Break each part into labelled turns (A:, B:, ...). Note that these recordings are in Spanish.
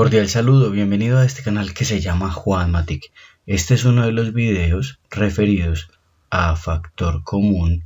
A: Cordial saludo, bienvenido a este canal que se llama juan matic Este es uno de los videos referidos a factor común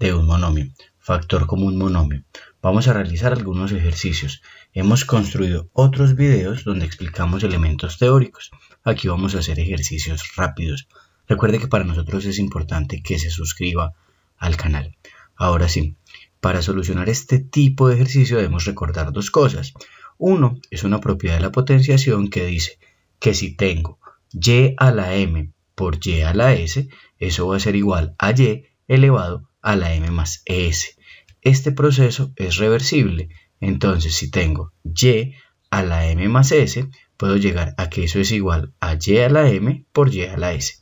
A: de un monomio. Factor común monomio. Vamos a realizar algunos ejercicios. Hemos construido otros videos donde explicamos elementos teóricos. Aquí vamos a hacer ejercicios rápidos. Recuerde que para nosotros es importante que se suscriba al canal. Ahora sí, para solucionar este tipo de ejercicio debemos recordar dos cosas. 1 es una propiedad de la potenciación que dice que si tengo y a la m por y a la s, eso va a ser igual a y elevado a la m más s. Este proceso es reversible, entonces si tengo y a la m más s, puedo llegar a que eso es igual a y a la m por y a la s.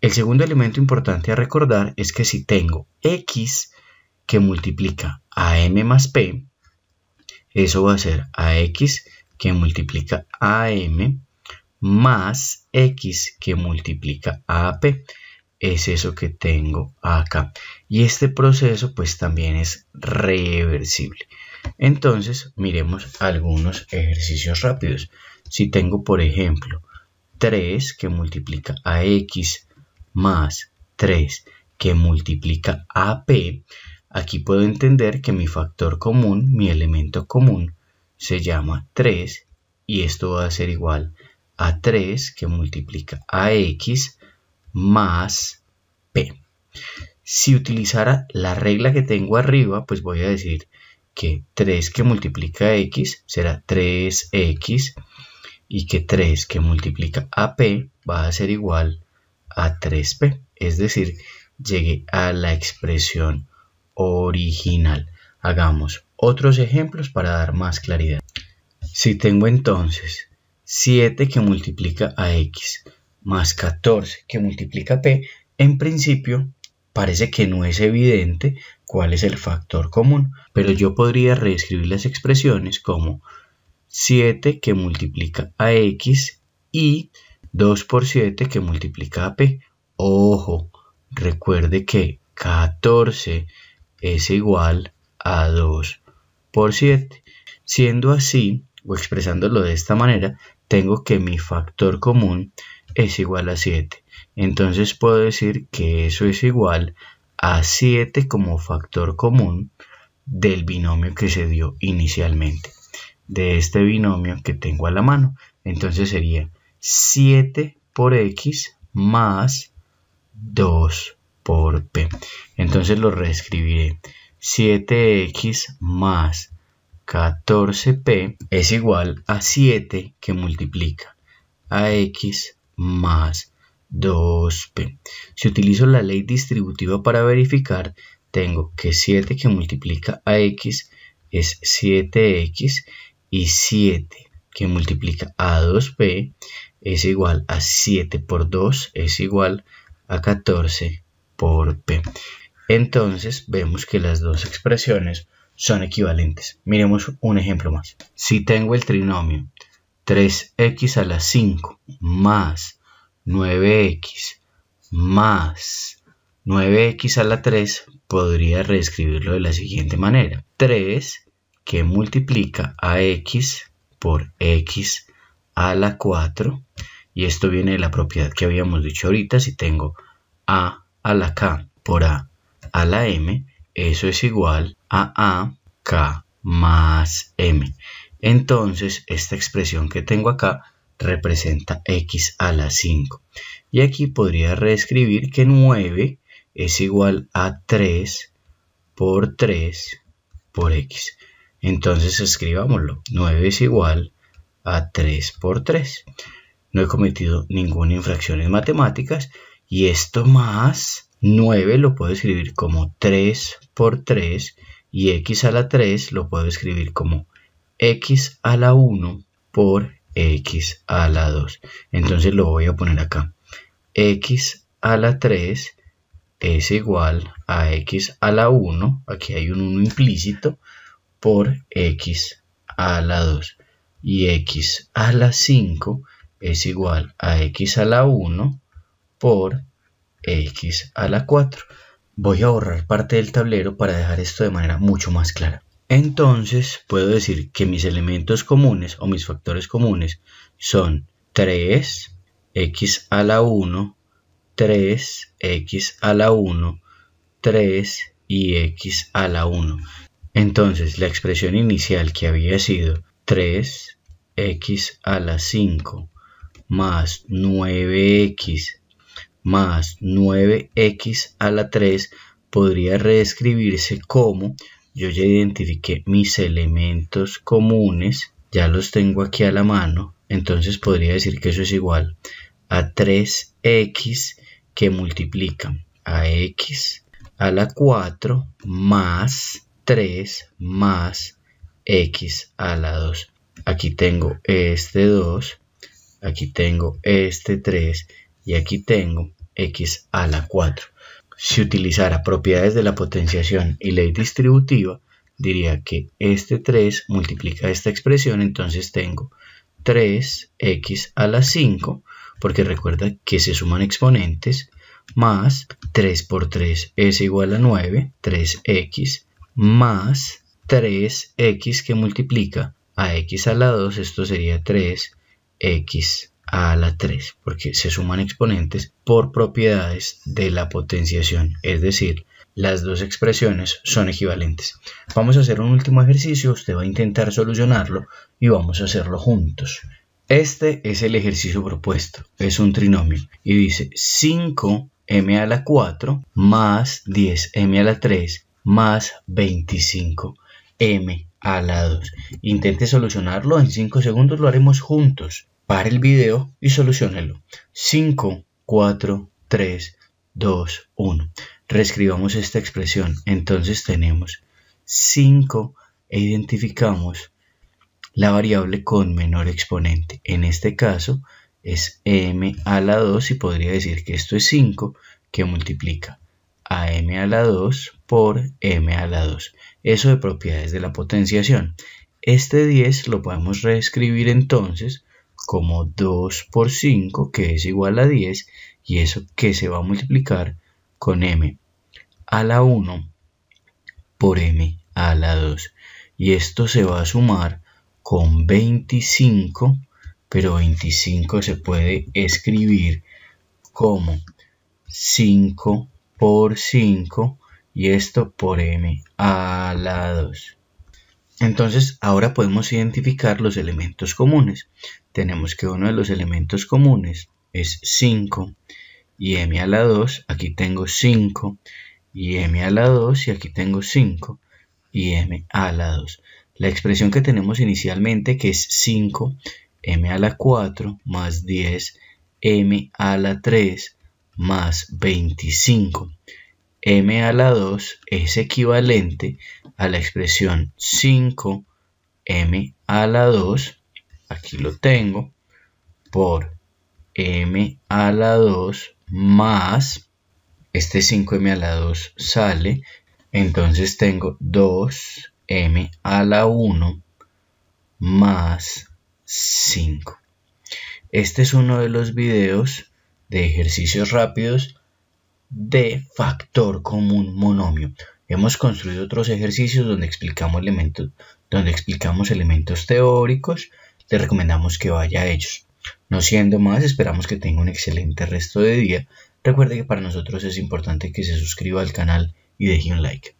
A: El segundo elemento importante a recordar es que si tengo x que multiplica a m más p, eso va a ser ax que multiplica a m más x que multiplica a p. Es eso que tengo acá. Y este proceso pues también es reversible. Entonces miremos algunos ejercicios rápidos. Si tengo por ejemplo 3 que multiplica a x más 3 que multiplica a p, Aquí puedo entender que mi factor común, mi elemento común, se llama 3 y esto va a ser igual a 3 que multiplica a x más p. Si utilizara la regla que tengo arriba, pues voy a decir que 3 que multiplica a x será 3x y que 3 que multiplica a p va a ser igual a 3p. Es decir, llegué a la expresión original. Hagamos otros ejemplos para dar más claridad. Si tengo entonces 7 que multiplica a x más 14 que multiplica a p, en principio parece que no es evidente cuál es el factor común, pero yo podría reescribir las expresiones como 7 que multiplica a x y 2 por 7 que multiplica a p. Ojo, recuerde que 14 es igual a 2 por 7. Siendo así, o expresándolo de esta manera, tengo que mi factor común es igual a 7. Entonces puedo decir que eso es igual a 7 como factor común del binomio que se dio inicialmente, de este binomio que tengo a la mano. Entonces sería 7 por x más 2 por P. Entonces lo reescribiré. 7X más 14P es igual a 7 que multiplica a X más 2P. Si utilizo la ley distributiva para verificar, tengo que 7 que multiplica a X es 7X y 7 que multiplica a 2P es igual a 7 por 2 es igual a 14 por P. Entonces vemos que las dos expresiones son equivalentes. Miremos un ejemplo más. Si tengo el trinomio 3x a la 5 más 9x más 9x a la 3, podría reescribirlo de la siguiente manera. 3 que multiplica a x por x a la 4 y esto viene de la propiedad que habíamos dicho ahorita, si tengo a a la K por A a la M, eso es igual a a k más M. Entonces, esta expresión que tengo acá representa X a la 5. Y aquí podría reescribir que 9 es igual a 3 por 3 por X. Entonces, escribámoslo. 9 es igual a 3 por 3. No he cometido ninguna infracción en matemáticas y esto más 9 lo puedo escribir como 3 por 3 y x a la 3 lo puedo escribir como x a la 1 por x a la 2. Entonces lo voy a poner acá. x a la 3 es igual a x a la 1, aquí hay un 1 implícito, por x a la 2. Y x a la 5 es igual a x a la 1 por x a la 4. Voy a borrar parte del tablero para dejar esto de manera mucho más clara. Entonces puedo decir que mis elementos comunes o mis factores comunes son 3, x a la 1, 3, x a la 1, 3 y x a la 1. Entonces la expresión inicial que había sido 3, x a la 5 más 9x más 9x a la 3 podría reescribirse como yo ya identifiqué mis elementos comunes, ya los tengo aquí a la mano, entonces podría decir que eso es igual a 3x que multiplican a x a la 4 más 3 más x a la 2. Aquí tengo este 2, aquí tengo este 3 y aquí tengo x a la 4. Si utilizara propiedades de la potenciación y ley distributiva, diría que este 3 multiplica esta expresión, entonces tengo 3x a la 5, porque recuerda que se suman exponentes, más 3 por 3 es igual a 9, 3x, más 3x que multiplica a x a la 2, esto sería 3x a la 3 porque se suman exponentes por propiedades de la potenciación, es decir, las dos expresiones son equivalentes. Vamos a hacer un último ejercicio, usted va a intentar solucionarlo y vamos a hacerlo juntos. Este es el ejercicio propuesto, es un trinomio y dice 5m a la 4 más 10m a la 3 más 25m a la 2. Intente solucionarlo en 5 segundos, lo haremos juntos. Para el video y solucionelo. 5, 4, 3, 2, 1. Reescribamos esta expresión. Entonces tenemos 5 e identificamos la variable con menor exponente. En este caso es m a la 2 y podría decir que esto es 5 que multiplica a m a la 2 por m a la 2. Eso de propiedades de la potenciación. Este 10 lo podemos reescribir entonces como 2 por 5 que es igual a 10 y eso que se va a multiplicar con m a la 1 por m a la 2 y esto se va a sumar con 25 pero 25 se puede escribir como 5 por 5 y esto por m a la 2 entonces ahora podemos identificar los elementos comunes tenemos que uno de los elementos comunes es 5 y m a la 2, aquí tengo 5 y m a la 2 y aquí tengo 5 y m a la 2. La expresión que tenemos inicialmente que es 5 m a la 4 más 10 m a la 3 más 25 m a la 2 es equivalente a la expresión 5 m a la 2 aquí lo tengo, por m a la 2 más, este 5m a la 2 sale, entonces tengo 2m a la 1 más 5. Este es uno de los videos de ejercicios rápidos de factor común monomio. Hemos construido otros ejercicios donde explicamos elementos, donde explicamos elementos teóricos le recomendamos que vaya a ellos. No siendo más, esperamos que tenga un excelente resto de día. Recuerde que para nosotros es importante que se suscriba al canal y deje un like.